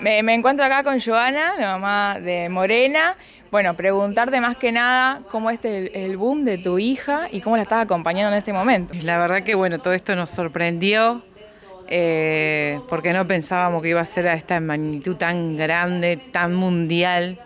Me, encuentro acá con Joana, la mamá de Morena. Bueno, preguntarte más que nada cómo es el, boom de tu hija y cómo la estás acompañando en este momento. La verdad que bueno, todo esto nos sorprendió eh, porque no pensábamos que iba a ser a esta magnitud tan grande, tan mundial.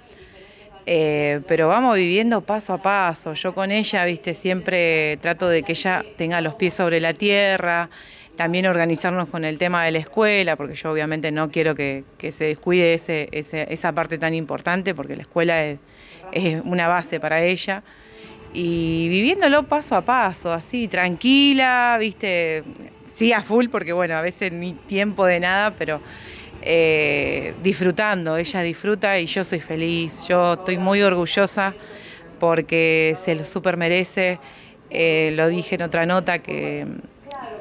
Eh, pero vamos viviendo paso a paso. Yo con ella, viste, siempre trato de que ella tenga los pies sobre la tierra, también organizarnos con el tema de la escuela, porque yo obviamente no quiero que, se descuide ese, esa parte tan importante, porque la escuela es, una base para ella. Y viviéndolo paso a paso, así, tranquila, viste, sí a full, porque bueno, a veces ni tiempo de nada, pero eh, disfrutando, ella disfruta y yo soy feliz, yo estoy muy orgullosa porque se lo super merece, eh, lo dije en otra nota que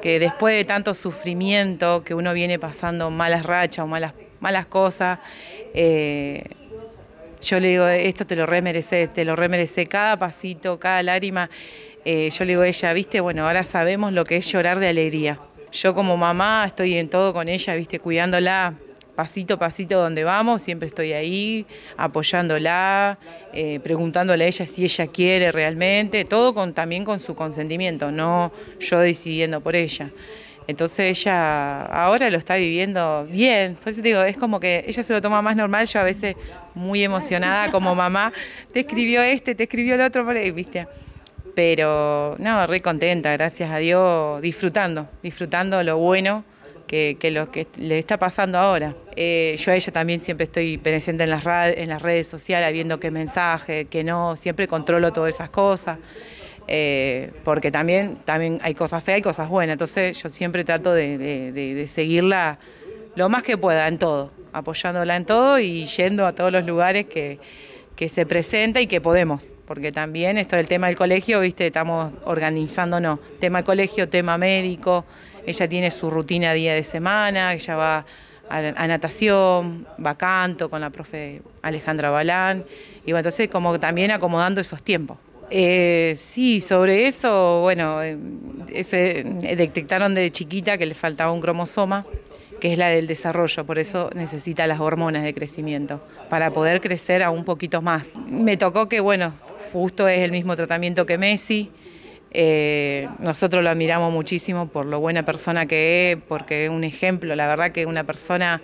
que después de tanto sufrimiento que uno viene pasando malas rachas o malas, malas cosas, eh, yo le digo, esto te lo remerece te lo remerece cada pasito, cada lágrima, eh, yo le digo a ella, viste, bueno, ahora sabemos lo que es llorar de alegría. Yo como mamá estoy en todo con ella, viste, cuidándola, pasito pasito donde vamos, siempre estoy ahí apoyándola, eh, preguntándole a ella si ella quiere realmente, todo con, también con su consentimiento, no yo decidiendo por ella. Entonces ella ahora lo está viviendo bien. Por eso te digo, es como que ella se lo toma más normal. Yo a veces, muy emocionada como mamá, te escribió este, te escribió el otro, por ¿viste? Pero no, re contenta, gracias a Dios, disfrutando, disfrutando lo bueno que, lo que le está pasando ahora. Eh, yo a ella también siempre estoy presente en las, en las redes sociales, viendo qué mensaje, qué no, siempre controlo todas esas cosas. Eh, porque también, también hay cosas feas y cosas buenas, entonces yo siempre trato de, seguirla lo más que pueda en todo, apoyándola en todo y yendo a todos los lugares que, que se presenta y que podemos, porque también esto del tema del colegio, viste, estamos organizándonos, tema colegio, tema médico, ella tiene su rutina día de semana, ella va a, natación, va canto con la profe Alejandra Balán, y entonces como también acomodando esos tiempos. Eh, sí, sobre eso, bueno, eh, eh, detectaron de chiquita que le faltaba un cromosoma, que es la del desarrollo, por eso necesita las hormonas de crecimiento, para poder crecer a un poquito más. Me tocó que, bueno, justo es el mismo tratamiento que Messi, eh, nosotros lo admiramos muchísimo por lo buena persona que es, porque es un ejemplo, la verdad que una persona,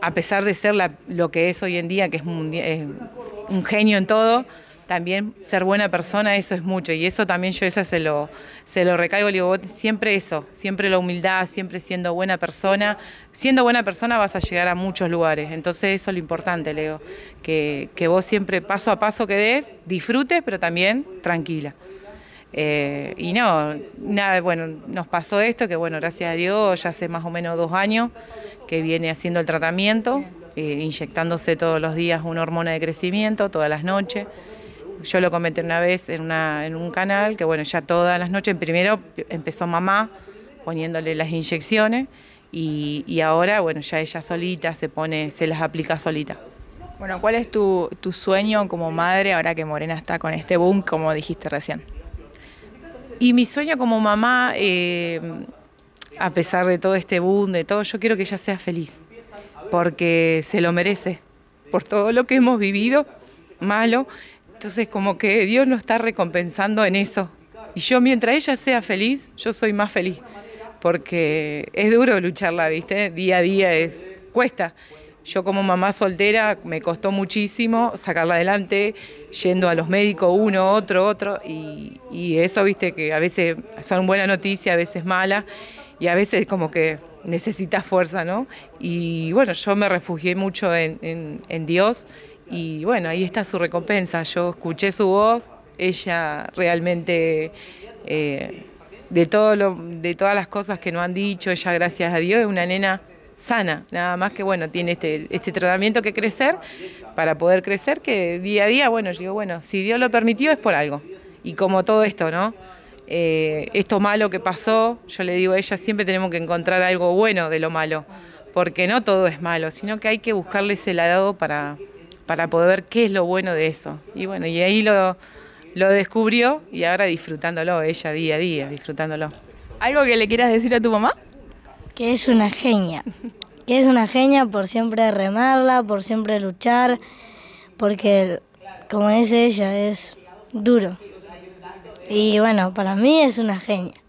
a pesar de ser lo que es hoy en día, que es, un genio en todo, también ser buena persona, eso es mucho. Y eso también yo eso se lo, se lo recaigo, le digo, siempre eso, siempre la humildad, siempre siendo buena persona. Siendo buena persona vas a llegar a muchos lugares. Entonces eso es lo importante, Leo, que vos siempre paso a paso que des, disfrutes, pero también tranquila. Eh, y no, nada, bueno, nos pasó esto, que bueno, gracias a Dios, ya hace más o menos dos años que viene haciendo el tratamiento, eh, inyectándose todos los días una hormona de crecimiento, todas las noches. Yo lo comenté una vez en, una, en un canal, que bueno, ya todas las noches, primero empezó mamá poniéndole las inyecciones y, y ahora, bueno, ya ella solita se pone, se las aplica solita. Bueno, ¿cuál es tu, tu sueño como madre ahora que Morena está con este boom, como dijiste recién? Y mi sueño como mamá, eh, a pesar de todo este boom, de todo, yo quiero que ella sea feliz, porque se lo merece, por todo lo que hemos vivido, malo. Entonces como que Dios nos está recompensando en eso. Y yo mientras ella sea feliz, yo soy más feliz, porque es duro lucharla, ¿viste? Día a día es cuesta. Yo como mamá soltera me costó muchísimo sacarla adelante, yendo a los médicos uno, otro, otro, y, eso, viste, que a veces son buena noticia, a veces mala, y a veces como que necesitas fuerza, ¿no? Y bueno, yo me refugié mucho en, Dios, y bueno, ahí está su recompensa. Yo escuché su voz, ella realmente... Eh, de, todo lo, de todas las cosas que no han dicho, ella gracias a Dios es una nena sana, nada más que bueno, tiene este, este tratamiento que crecer para poder crecer, que día a día, bueno, yo digo, bueno, si Dios lo permitió es por algo. Y como todo esto, ¿no? Eh, esto malo que pasó, yo le digo a ella, siempre tenemos que encontrar algo bueno de lo malo, porque no todo es malo, sino que hay que buscarle ese lado para, para poder ver qué es lo bueno de eso. Y bueno, y ahí lo, lo descubrió y ahora disfrutándolo ella día a día, disfrutándolo. ¿Algo que le quieras decir a tu mamá? que es una genia, que es una genia por siempre remarla, por siempre luchar, porque como es ella, es duro. Y bueno, para mí es una genia.